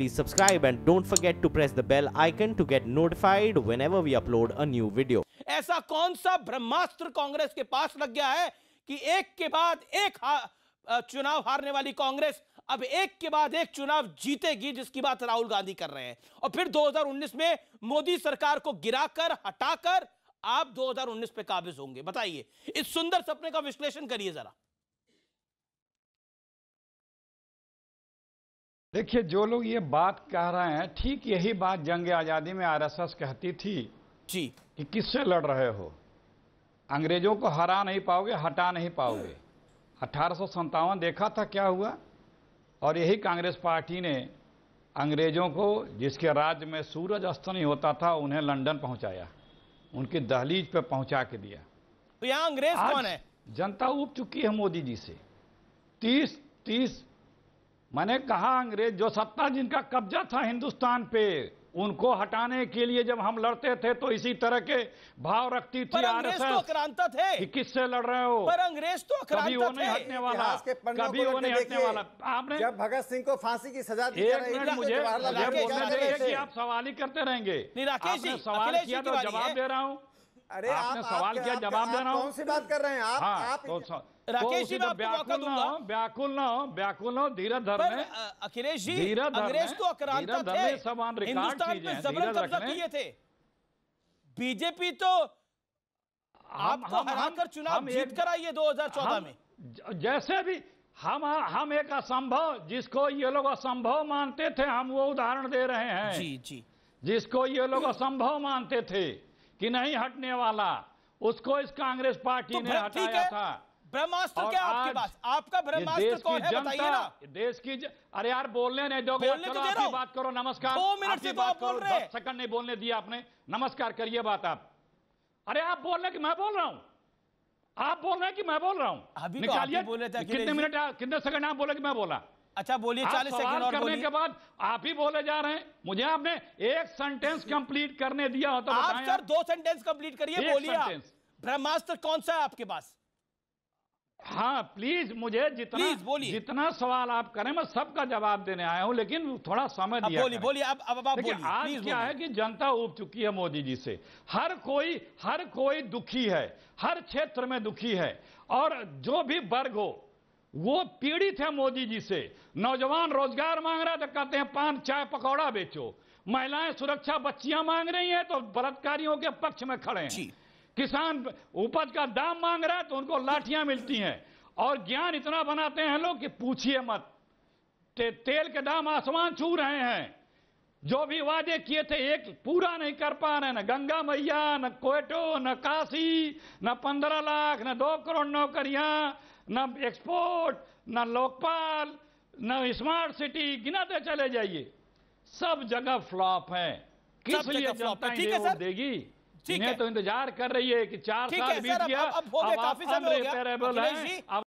please subscribe and don't forget to press the bell icon to get notified whenever we upload a new video. ऐसा कौन सा ब्रह्मास्त्र कांग्रेस के पास लग गया है कि एक के बाद एक हा, चुनाव हारने वाली कांग्रेस अब एक के बाद एक चुनाव जीतेगी जिसकी बात राहुल गांधी कर रहे हैं और फिर 2019 में मोदी सरकार को गिराकर हटाकर आप 2019 पे काबिज होंगे बताइए इस सुंदर सपने का विश्लेषण करिए जरा देखिए जो लोग ये बात कह रहे हैं ठीक यही बात जंग आज़ादी में आरएसएस कहती थी जी कि किससे लड़ रहे हो अंग्रेजों को हरा नहीं पाओगे हटा नहीं पाओगे अठारह देखा था क्या हुआ और यही कांग्रेस पार्टी ने अंग्रेजों को जिसके राज्य में सूरज अस्त नहीं होता था उन्हें लंदन पहुंचाया उनकी दहलीज पर पहुंचा के दिया तो यहाँ अंग्रेज कौन है जनता उब चुकी है मोदी जी से तीस तीस मैंने कहा अंग्रेज जो सत्ता जिनका कब्जा था हिंदुस्तान पे उनको हटाने के लिए जब हम लड़ते थे तो इसी तरह के भाव रखती थी अंग्रेज तो अक्रांता थे कि किससे लड़ रहे हो पर अंग्रेज तो कभी वो नहीं हटने वाला कभी वो नहीं हटने वाला आपने जब भगत सिंह को फांसी की सजा दी एक मिनट मुझे बोलने कि आप सवाल ही करते रहेंगे सवाल किया तो जवाब दे रहा हूँ अरे आपने आप, सवाल आप, किया जवाब दे रहा हूँ बात कर रहे हैं आप, हाँ, आप तो, राकेश जी व्याकुल ना व्याकुल ना व्याकुल ना हो धीरज धरने अखिलेश जी धीरज अंग्रेज तो अक्रांता थे समान रिकॉर्ड चीजें जबरन किए थे बीजेपी तो आपको तो हराकर चुनाव जीत कर आई है 2014 में जैसे भी हम हम एक असंभव जिसको ये लोग असंभव मानते थे हम वो उदाहरण दे रहे हैं जी जी जिसको ये लोग असंभव मानते थे कि नहीं हटने वाला उसको इस कांग्रेस पार्टी तो ने हटाया था ब्रह्मास्त्र क्या आपके पास आपका ब्रह्मास्त्र कौन है बताइए ना देश की ज... अरे यार बोलने नहीं दोगे तो चलो आपकी बात करो नमस्कार दो मिनट से तो बात बोल रहे सेकंड नहीं बोलने दिया आपने नमस्कार करिए बात आप अरे आप बोल रहे कि मैं बोल रहा हूँ आप बोल रहे हैं कि मैं बोल रहा हूँ तो निकालिए कितने मिनट कितने सेकंड आप बोले कि मैं बोला अच्छा बोलिए चालीस सेकंड और करने के बाद आप ही बोले जा रहे हैं मुझे आपने एक सेंटेंस कंप्लीट करने दिया हो तो आप सर दो सेंटेंस कंप्लीट करिए बोलिए ब्रह्मास्त्र कौन सा है आपके पास हाँ प्लीज मुझे जितना प्लीज बोलिए जितना सवाल आप करें मैं सबका जवाब देने आया हूँ लेकिन थोड़ा समय दिया बोलिए बोलिए अब अब अब आप बोलिए आज क्या है कि जनता उब चुकी है मोदी जी से हर कोई हर कोई दुखी है हर क्षेत्र में दुखी है और जो भी वर्ग हो वो पीड़ित है मोदी जी से नौजवान रोजगार मांग रहा है तो कहते हैं पान चाय पकौड़ा बेचो महिलाएं सुरक्षा बच्चियां मांग रही हैं तो बलात्कारियों के पक्ष में खड़े हैं किसान उपज का दाम मांग रहा है तो उनको लाठियां मिलती हैं और ज्ञान इतना बनाते हैं लोग कि पूछिए मत ते, तेल के दाम आसमान छू रहे हैं जो भी वादे किए थे एक पूरा नहीं कर पा रहे न गंगा मैया न कोयटो न काशी न पंद्रह लाख न दो करोड़ नौकरियां ना एक्सपोर्ट ना लोकपाल ना स्मार्ट सिटी गिनाते चले जाइए सब जगह फ्लॉप है किस लिए जनता है देगी ठीक है तो इंतजार कर रही है कि चार साल बीत गया अब, अब काफी